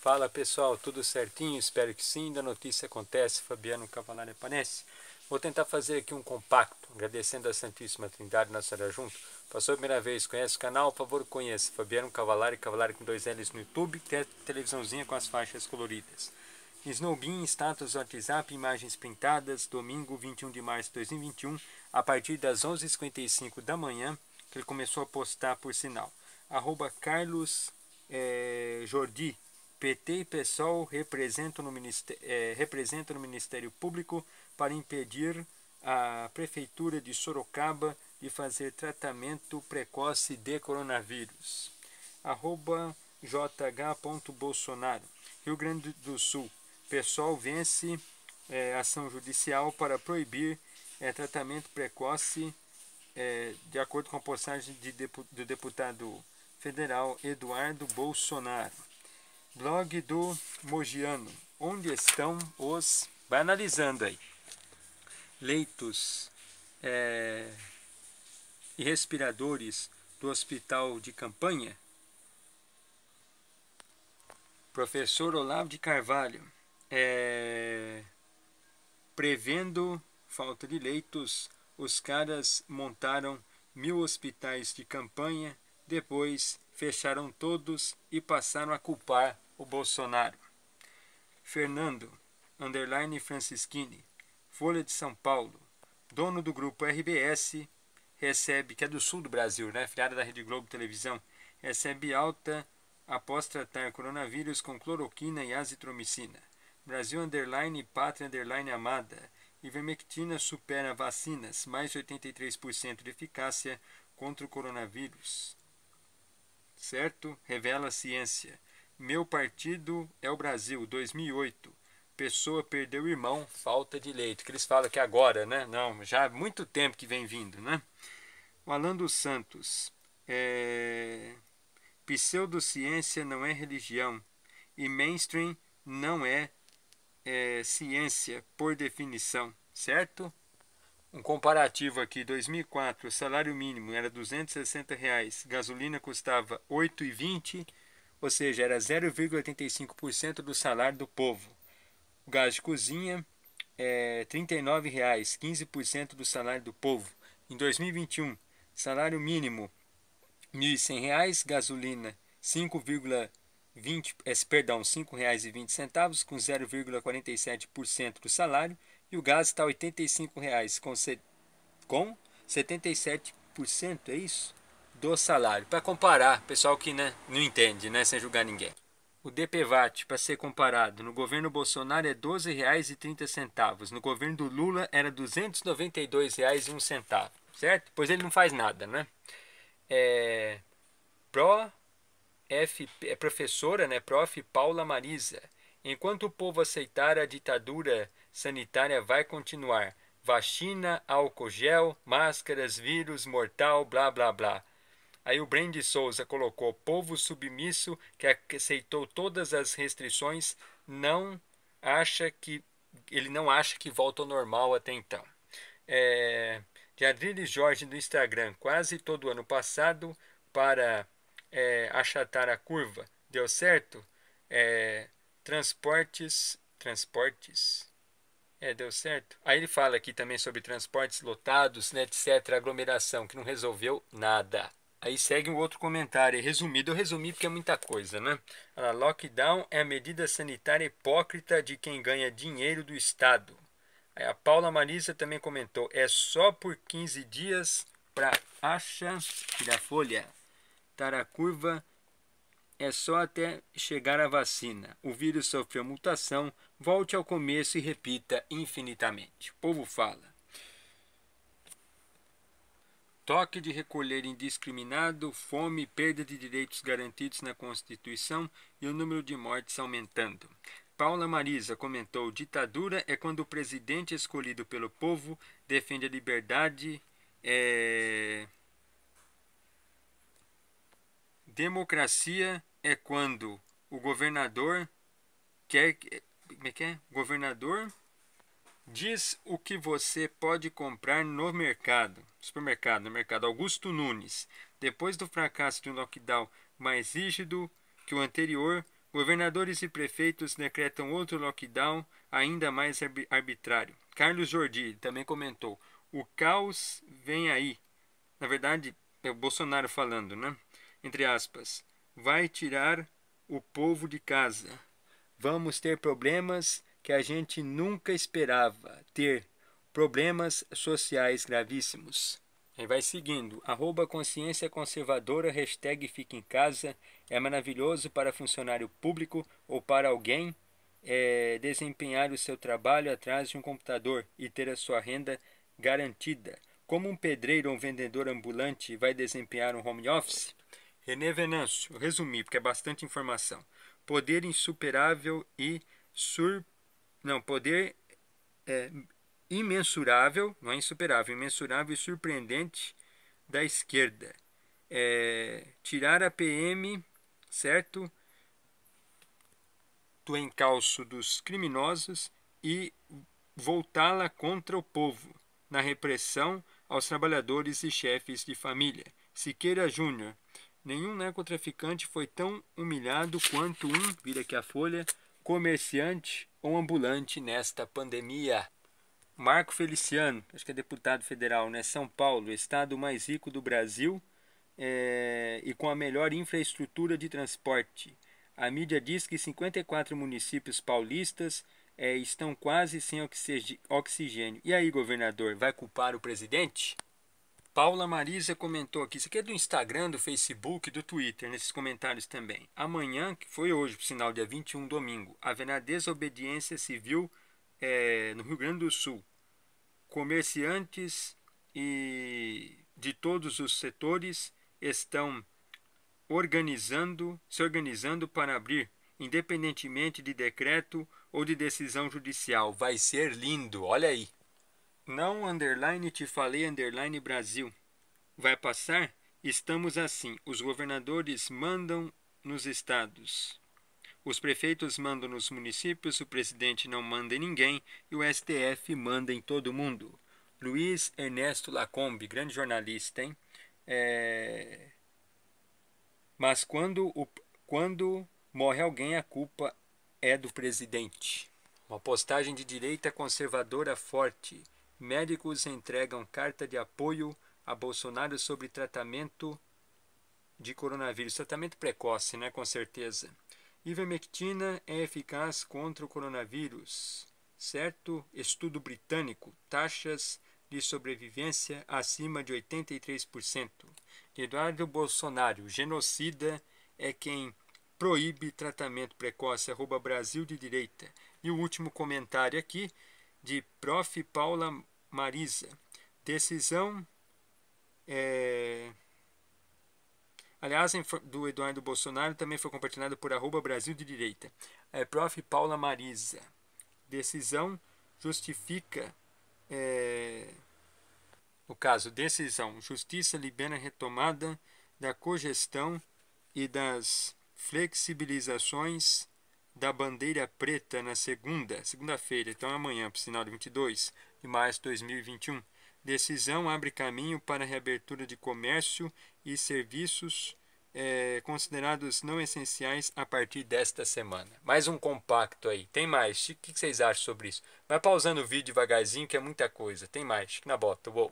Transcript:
Fala pessoal, tudo certinho? Espero que sim. Da notícia acontece, Fabiano Cavalari aparece. Vou tentar fazer aqui um compacto, agradecendo a Santíssima Trindade Nossa Senhora junto. Passou a primeira vez, conhece o canal? Por favor, conheça. Fabiano Cavalari, Cavalari com dois L's no YouTube, tem a televisãozinha com as faixas coloridas. Snowbin, status WhatsApp, imagens pintadas, domingo 21 de março de 2021, a partir das 11h55 da manhã, que ele começou a postar por sinal. Arroba Carlos é, Jordi PT e PSOL representam no, é, representam no Ministério Público para impedir a Prefeitura de Sorocaba de fazer tratamento precoce de coronavírus. Arroba jh.bolsonaro. Rio Grande do Sul. PSOL vence é, ação judicial para proibir é, tratamento precoce, é, de acordo com a postagem de do deputado federal Eduardo Bolsonaro. Blog do Mogiano. Onde estão os. Vai analisando aí. Leitos é, e respiradores do hospital de campanha? Professor Olavo de Carvalho. É, prevendo falta de leitos, os caras montaram mil hospitais de campanha, depois fecharam todos e passaram a culpar o Bolsonaro. Fernando, underline Francischini, Folha de São Paulo, dono do grupo RBS, recebe, que é do sul do Brasil, né, filiada da Rede Globo Televisão, recebe alta após tratar coronavírus com cloroquina e azitromicina. Brasil underline pátria underline amada. Ivermectina supera vacinas, mais 83% de eficácia contra o coronavírus. Certo? Revela a ciência. Meu partido é o Brasil, 2008. Pessoa perdeu o irmão, falta de leito. Que eles falam que agora, né? Não, já há muito tempo que vem vindo, né? O Alan dos Santos. É... Pseudociência não é religião. E mainstream não é, é ciência, por definição, certo? Um comparativo aqui, 2004, o salário mínimo era R$ 260, reais, gasolina custava R$ 8,20 ou seja, era 0,85% do salário do povo. O gás de cozinha, é, R$ 39,15% 15% do salário do povo. Em 2021, salário mínimo R$ 1.100, gasolina 5,20, eh, é, perdão, R$ 5,20 com 0,47% do salário e o gás está R$ 85,00 com, com 77%, é isso? do salário. Para comparar, pessoal que né, não entende, né, sem julgar ninguém. O DPVAT, para ser comparado, no governo Bolsonaro é R$ 12,30, no governo do Lula era R$ 292,01, certo? Pois ele não faz nada, né? É... Pro F... é professora, né? Prof. Paula Marisa. Enquanto o povo aceitar a ditadura sanitária vai continuar. Vacina, álcool gel, máscaras, vírus, mortal, blá blá blá. Aí o Brand Souza colocou: povo submisso que aceitou todas as restrições não acha que ele não acha que volta ao normal até então. É, de Adriles Jorge do Instagram, quase todo ano passado para é, achatar a curva. Deu certo? É, transportes, transportes. É, deu certo. Aí ele fala aqui também sobre transportes lotados, né, etc., aglomeração, que não resolveu nada. Aí segue um outro comentário, resumido. Eu resumi porque é muita coisa, né? lockdown é a medida sanitária hipócrita de quem ganha dinheiro do Estado. Aí a Paula Marisa também comentou: é só por 15 dias para acha tirar folha, Estar a curva, é só até chegar a vacina. O vírus sofreu mutação, volte ao começo e repita infinitamente. O povo fala toque de recolher indiscriminado, fome, perda de direitos garantidos na Constituição e o número de mortes aumentando. Paula Marisa comentou: ditadura é quando o presidente escolhido pelo povo defende a liberdade. É... Democracia é quando o governador quer. Como é que é? Governador diz o que você pode comprar no mercado supermercado, no né? mercado Augusto Nunes. Depois do fracasso de um lockdown mais rígido que o anterior, governadores e prefeitos decretam outro lockdown ainda mais arbitrário. Carlos Jordi também comentou: o caos vem aí. Na verdade, é o Bolsonaro falando, né? Entre aspas, vai tirar o povo de casa. Vamos ter problemas que a gente nunca esperava ter problemas sociais gravíssimos. E vai seguindo, arroba consciência conservadora, hashtag fica em casa, é maravilhoso para funcionário público ou para alguém é, desempenhar o seu trabalho atrás de um computador e ter a sua renda garantida. Como um pedreiro ou um vendedor ambulante vai desempenhar um home office? René Venâncio, resumir, porque é bastante informação. Poder insuperável e sur... Não, poder é, imensurável, não é insuperável, imensurável e surpreendente da esquerda. É, tirar a PM, certo? Do encalço dos criminosos e voltá-la contra o povo, na repressão aos trabalhadores e chefes de família. Siqueira Júnior. Nenhum narcotraficante foi tão humilhado quanto um, vira aqui a folha, comerciante ou ambulante nesta pandemia. Marco Feliciano, acho que é deputado federal, né? São Paulo, estado mais rico do Brasil é, e com a melhor infraestrutura de transporte. A mídia diz que 54 municípios paulistas é, estão quase sem oxigênio. E aí, governador, vai culpar o presidente? Paula Marisa comentou aqui. Isso aqui é do Instagram, do Facebook, do Twitter, nesses comentários também. Amanhã, que foi hoje, por sinal, dia 21, domingo, haverá desobediência civil é, no Rio Grande do Sul comerciantes e de todos os setores estão organizando, se organizando para abrir, independentemente de decreto ou de decisão judicial. Vai ser lindo, olha aí. Não underline te falei underline Brasil. Vai passar? Estamos assim. Os governadores mandam nos estados. Os prefeitos mandam nos municípios, o presidente não manda em ninguém e o STF manda em todo mundo. Luiz Ernesto Lacombe, grande jornalista, hein? É... Mas quando, o... quando morre alguém, a culpa é do presidente. Uma postagem de direita conservadora forte. Médicos entregam carta de apoio a Bolsonaro sobre tratamento de coronavírus. Tratamento precoce, né? Com certeza. Ivermectina é eficaz contra o coronavírus, certo? Estudo britânico, taxas de sobrevivência acima de 83%. Eduardo Bolsonaro, genocida, é quem proíbe tratamento precoce, arroba Brasil de direita. E o último comentário aqui, de prof. Paula Marisa. Decisão é, Aliás, assim, do Eduardo Bolsonaro também foi compartilhado por arroba Brasil de Direita. É, prof. Paula Marisa. Decisão justifica. É, o caso, decisão. Justiça libera retomada da cogestão e das flexibilizações da bandeira preta na segunda, segunda-feira, então amanhã, por sinal de 22 de março de 2021. Decisão abre caminho para a reabertura de comércio e serviços é, considerados não essenciais a partir desta semana. Mais um compacto aí. Tem mais. O que vocês acham sobre isso? Vai pausando o vídeo devagarzinho, que é muita coisa. Tem mais. Chique na bota. Uou.